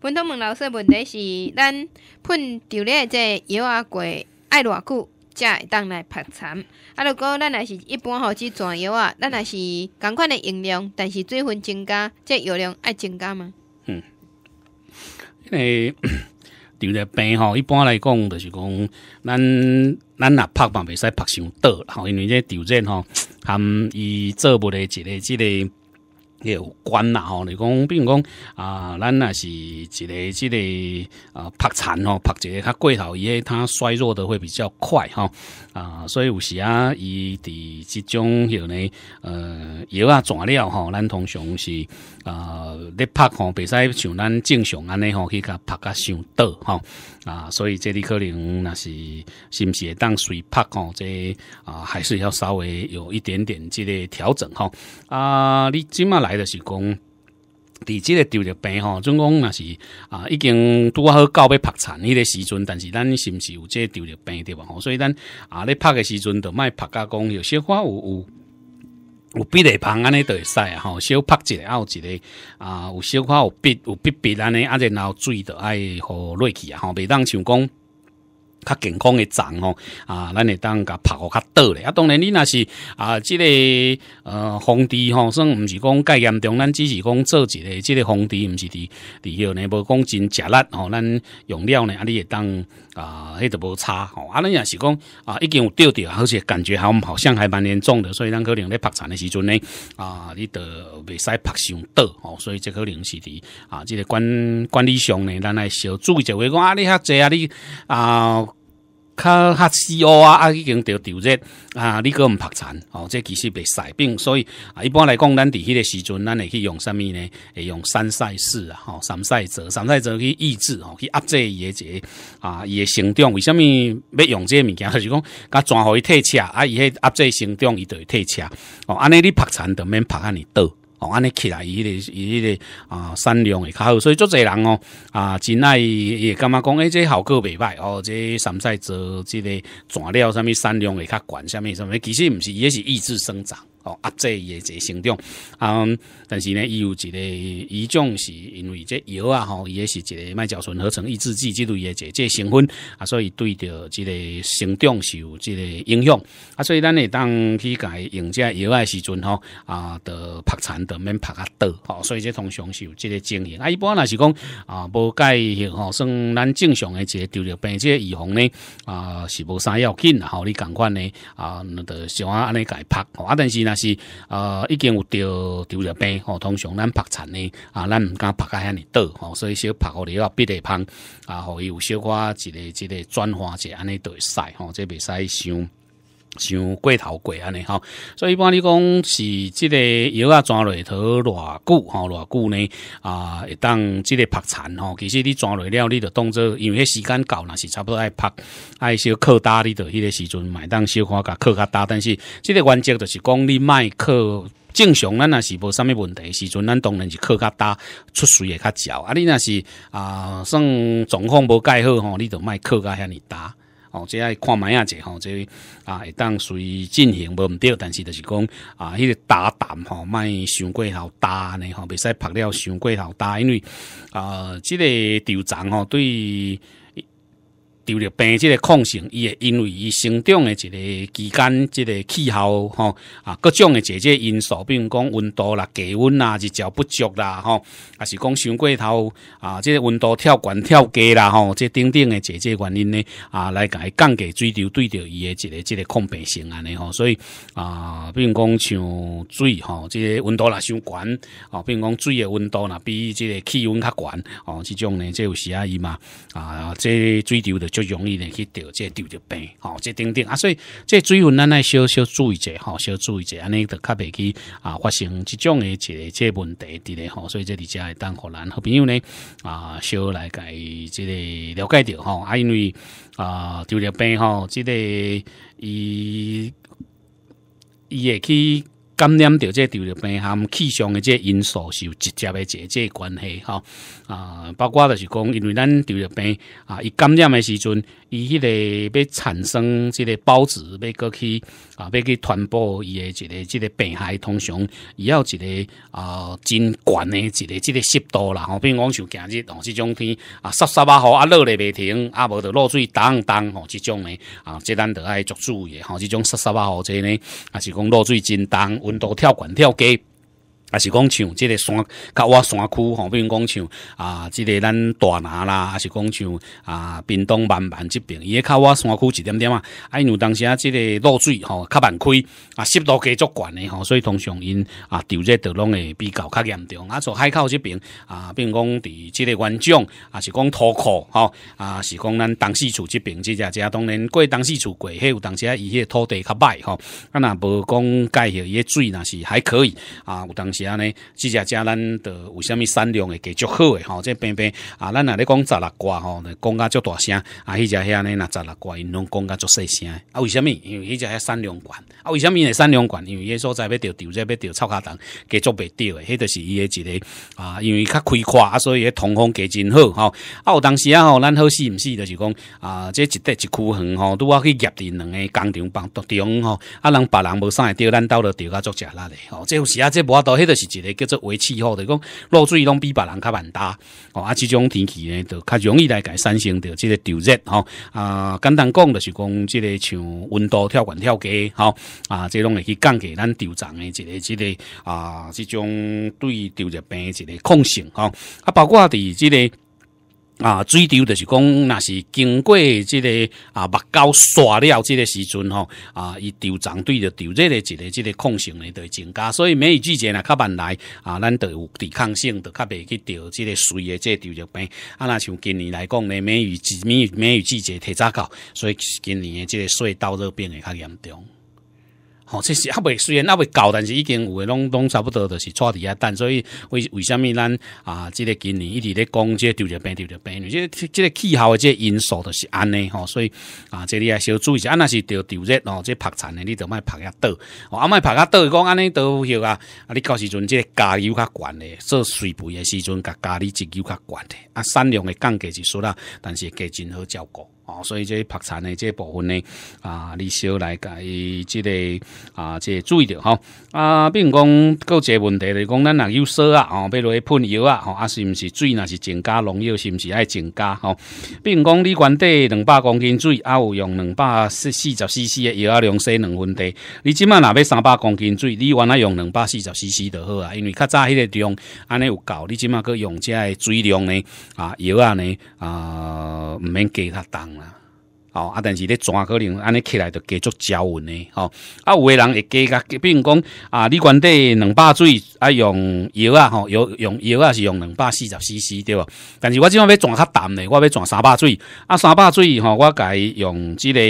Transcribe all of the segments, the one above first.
本土问老师，问题是咱喷着了这药啊，过爱偌久，才会当来拍残？啊，如果咱若是一般吼去转药啊，咱若是共款的用量，但是水分增加，这药量爱增加吗？嗯，因为拄咧病吼，一般来讲就是讲，咱咱若拍嘛袂使拍伤多，吼，因为这调证吼，含伊做不咧，一个即个。有关啦吼，你讲，比如讲啊，咱那是一个之个啊，拍残吼，拍一个较过头，伊个他衰弱的会比较快吼。啊，所以有时啊，伊伫即种吼呢，呃，药啊转了吼，咱通常是啊，咧拍吼袂使像咱正常安尼吼，去甲拍甲伤倒吼。啊，所以这里可能那是是不是当水拍吼，这啊，还是要稍微有一点点即个调整吼。啊，你今嘛来。就是讲，地即的掉着病吼，总共那是啊，已经拄好到要拍残迄个时阵，但是咱是毋是有这掉着病对吧？所以咱啊，咧拍的时阵就卖拍甲讲有小花有有有比例旁安尼都会使啊，吼，小拍一个有一个啊，有小可有比有比比安尼啊，然后水的爱和落去啊，吼，袂当想讲。较健康诶粽吼啊，咱会当甲拍互较短咧。啊，当然你若是啊，即个呃，红地吼，算毋是讲介严重，咱只是讲做一个即个红地毋是伫伫迄个呢，无讲真食力吼，咱用料呢，啊，你会当啊，迄个无差吼。啊，恁若是讲啊，已经有钓掉，好像感觉还好像还蛮严重的，所以咱可能咧拍产诶时阵咧啊，你就袂使拍伤短吼，所以即可能是伫啊，即个管管理上呢，咱来小注意者，话讲啊，你遐济啊，你啊。卡较 CO 啊，啊已经着着节啊，你哥毋拍残哦，这其实袂晒病，所以啊，一般来讲，咱伫迄个时阵，咱会去用啥物呢？会用三赛四啊，吼三赛者，三赛者去抑制哦，去压制伊个啊，伊个生长。为什物要用这物件？就是讲，甲全互伊退车啊，伊迄压制生长，伊就会退车哦。安尼你拍残，就免拍安尼短。安尼起来伊迄个伊迄个啊善良会较好所以足侪人哦啊真爱伊伊会感觉讲诶即个效果袂歹哦即个参赛者即个纸料啥物善良会较悬啥物啥物其实毋是伊迄是意志生长哦，压制伊的一个生长，啊，但是呢，伊有一个，伊种是因为这药啊，吼，伊也是一个麦角醇合成抑制剂，这类的一个，这成分啊，所以对着这个生长是有这个影响啊，所以咱会当去改用这药的时阵吼，啊，得拍残的免拍啊多，吼，所以这常是有这个经验。啊。一般若是讲啊，无介意吼，算咱正常的这个丢了病这预防呢，啊，是无啥要紧，吼，你共款呢，啊，那个像安尼改拍，啊，但是呢。是呃，已经有着钓着病吼，通常咱拍残呢啊，咱毋敢拍开遐尔短吼，所以小拍迄料，必得胖啊，互伊有小可一个一个转化，者安尼会使吼，这未使伤。像过头过安尼吼，所以一般你讲是即个药啊抓雷头，偌久吼，偌久呢啊？会当即个拍残吼，其实你抓落了，你就当做因为迄时间到若是差不多爱拍，爱小课大，你到迄个时阵，买当小可甲课较大。但是即个原则就是讲你卖课正常，咱若是无啥物问题。时阵咱当然是课较大，出水会较少。啊，你若是啊，算状况无介好吼，你就莫课较遐尼大。哦，即爱看卖啊，者吼即啊，会当随进行无毋对，但是就是讲啊，迄个打胆吼，莫伤过头大呢，吼，未使拍了伤过头大，因为啊，即个调整吼对。拄着病，即个抗性伊会因为伊生长的一个期间，即个气候吼啊，各种的这些因素，比如讲温度啦、低温啦、日照不足啦，吼，也是讲上过头啊，即个温度跳悬跳低啦，吼，即等等的这些原因呢，啊，来改降低水流对着伊的一个这个抗病性安尼吼，所以啊，比如讲像水吼，即个温度啦上悬，吼，如讲水的温度啦比即个气温较悬，哦，这种呢，即有时啊伊嘛，啊，即水流的。就容易咧去得这糖尿病，吼这等等啊，所以这水稳，咱来小小注意者，吼小注意者，安尼得较别去啊，发生这种的一个这问题，伫咧，吼，所以这里家会当互咱好朋友呢，啊，小来改这个了解着，吼啊，因为啊，糖尿病，吼，这个伊伊会去。感染到这得了病，和气象的这因素是有直接的这这关系哈啊，包括就是讲，因为咱得了病啊，一感染的时阵。伊迄个要产生，即个孢子要过去啊，要去传播伊诶即个即个病害，通常也要一个啊真悬诶一个即个湿度啦。吼，比如讲像今日吼即种天啊，湿湿啊，吼，啊落咧袂停，啊无着落水当当吼，即种诶啊，即咱着爱足注意。诶吼，即种湿湿啊，吼，即呢，也是讲落水真重，温度跳悬跳低。啊，是讲像即个山较我山区吼，比如讲像啊，即个咱大拿啦，啊是讲像啊，屏东万万即边，伊靠我山区一点点啊，因有当时啊，即个落水吼，较慢开啊，湿度加足悬的吼，所以通常因啊，潮热得拢会比较较严重。啊，做海口即边啊，并讲伫即个湾种啊，是讲土库吼啊，是讲咱东势厝即边，即只遮当然过东势厝过，迄有当时啊，伊迄土地较歹吼，啊若无讲介许个水若是还可以啊，有当时。啊呢，只只咱着有虾米善良会继续好诶，吼！这平平啊，咱若咧讲十六卦吼，讲啊足大声啊，迄只遐呢那十六卦因拢讲啊足细声啊，为虾米？因为迄只遐善良悬啊，为虾米诶善良悬？因为迄所在要钓钓这要钓臭卡塘，继续袂钓诶，迄就是伊诶一个啊，因为较开阔啊，所以通风加真好吼。啊有当时啊吼，咱好死毋死，就是讲啊，这一块一区横吼，拄啊去业伫两个工厂帮毒中吼，啊，人别人无晒钓，咱兜了钓到足食力诶吼，即有时啊，即无多。这是一个叫做为气候的，讲落水拢比别人较慢大，哦，啊，这种天气呢，就较容易来改产生这个潮热，吼。啊，简单讲就是讲，这个像温度跳悬跳低，吼。啊，这种会去降低咱潮脏的这个这个啊，这种对潮热病一个抗性，吼。啊，包括在这个。啊，最丢就是讲那是经过这个啊，目胶刷了这个时阵吼啊，伊调涨对着调这个一个这个控性呢，就会增加，所以梅雨季节呢，较慢来啊，咱着有抵抗性着较袂去调这个水的这调入病啊，那像今年来讲呢，梅雨季梅梅雨季节提早到，所以今年的这个水稻热病会较严重。吼，这是阿未虽然阿未到，但是已经有诶拢拢差不多，都是坐伫遐等。所以为为什么咱啊，即个今年一直咧讲即个着病、着病，即个即个气候诶，即个因素都是安尼吼。所以啊，这你啊小注意一下，那是着热哦，即晒残诶，你着莫晒倒，吼、哦，阿莫晒下倒，讲安尼都会啊。啊，你到时阵即个价又较悬诶，做水肥诶时阵，甲价你一油较悬诶，啊，产量诶降低一丝啦，但是价真好照顾。哦，所以即白产嘅即部分呢，啊，你少来介即个啊，即注意着吼。啊，比如讲一个问题咧，讲，咱若有烧啊，吼，比如喷油啊，吼，啊，是毋是水，若是增加农药，是毋是爱增加，吼？比如讲你原底两百公斤水，啊，有用两百四四十 CC 的油啊量洗两分地，你即满若要三百公斤水，你原来用两百四十 CC 就好啊，因为较早迄个量安尼有够，你即满个用遮的水量呢，啊，油啊呢，啊，毋免加较重。哦，啊，但是咧转可能安尼起来就加足交匀呢，哦，啊，有个人会加甲，比如讲啊，你原底两百水，啊用油啊，吼，用用油啊是用两百四十 cc 对无？但是我即方要转较淡咧，我要转三百水，啊，三百水，吼，我改用即个。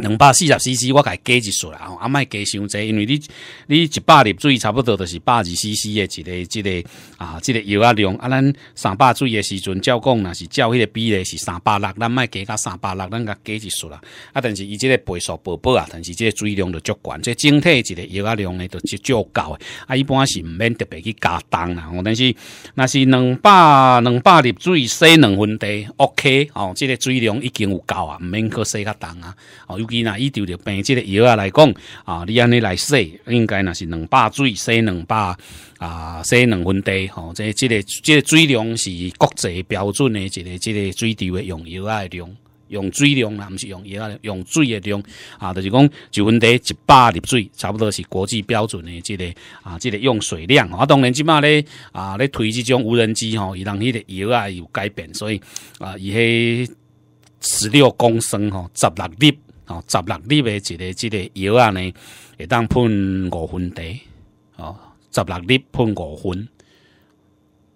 两百四十 CC，我该加一束啦，啊，阿加上这，因为你你一百粒水差不多就是百二 CC 的一个、一个啊，这个油啊量啊，咱三百水的时阵，照讲那是照迄个比例是三百六，咱麦加到三百六，咱该加一束啦。啊，但是伊这个倍数宝宝啊，但是这个水量就足悬，这整体一个油啊量咧就足够诶。啊，一般是唔免特别去加重啦，但是那是两百两百粒水洗两分地，OK，哦，这个水量已经有够啊，唔免去洗较重啊，哦。那一条条病这个药啊，来讲啊，你安尼来洗，应该那是两百水洗两百啊，洗两分地吼。这这个这个水量是国际标准的，即个这个水低的用药量，用水量啊，毋是用药啊，用水的量啊，就是讲就分地一百粒水，差不多是国际标准的即个啊，即个用水量。啊，当然即卖咧啊，咧推即种无人机吼，伊让迄个药啊有改变，所以啊，伊迄十六公升吼，十六粒。哦，十六粒的一个、这个药啊呢，会当喷五分滴。哦，十六粒喷五分。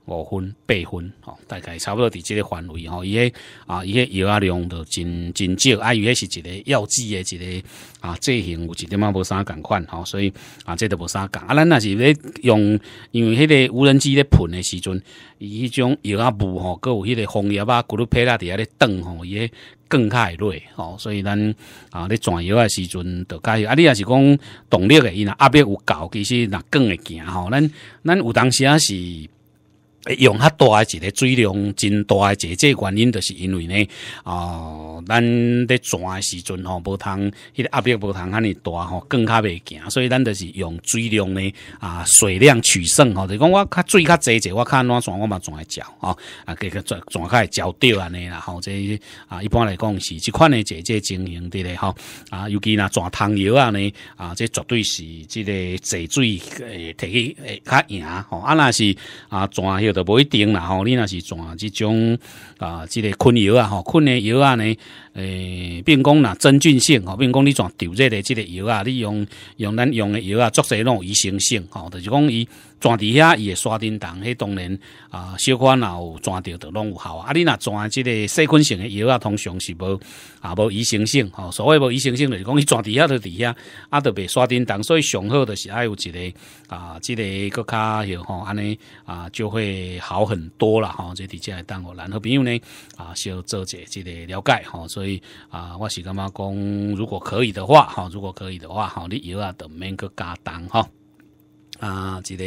五分、八分，吼，大概差不多伫即个范围，吼，伊迄啊，伊迄药啊量都真真少啊，伊迄是一个药剂诶，一个啊，剂型有一点仔无啥共款，吼，所以啊，这都无啥共啊，咱若是咧用，因为迄个无人机咧喷诶时阵，伊迄种药啊雾吼，搁有迄个风叶啊，骨碌配啊伫遐咧等吼，伊迄。更会累，吼，所以咱啊咧转药诶时阵，都加。啊，你若是讲动力诶，伊若压力有够，其实若更会行吼。咱咱有当时啊是。用较大一个水量，真大一个姐个、原因就是因为呢，哦，咱咧转诶时阵吼，无通迄个压力无通安尼大吼，更较袂行，所以咱就是用水量呢，啊，水量取胜吼，就讲我较水较济者，我较卡暖水我嘛转来浇吼，啊，这个转转会浇掉安尼啦，吼，这啊，一般来讲是即款诶，姐姐经营伫咧吼，啊，尤其若转汤油啊呢，啊，这绝对是即个济水诶，去诶，较赢吼，啊，若是啊，转迄都不一定啦吼，你那是抓这种啊，这个困药啊，吼困的药啊呢，诶，并讲呐真菌性吼，并讲你抓毒这的这个药啊，你用用咱用的药啊，做些弄医生性吼，就是讲伊。钻底伊会刷叮当，迄当然啊，小可若有钻着都拢有效啊。你若钻即个细菌性诶，药啊，通常是无啊，无医生性吼。所谓无医生性，就是讲伊钻伫遐都伫遐啊，都袂刷叮当，所以上好的是爱有一个啊，即个搁红吼安尼啊，就会好很多啦吼。即伫遮诶等互然后朋友呢啊，小做者即个了解吼，所以啊，我是感觉讲，如果可以的话吼，如果可以的话吼，你药啊，得免搁加重吼。啊，一个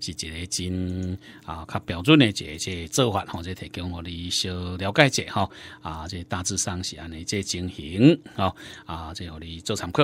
是一个真啊较标准的一个一个做法，吼，这提供我的小了解者吼、哈，啊，这大致上是安尼这情形，吼，啊，这互哋做参考。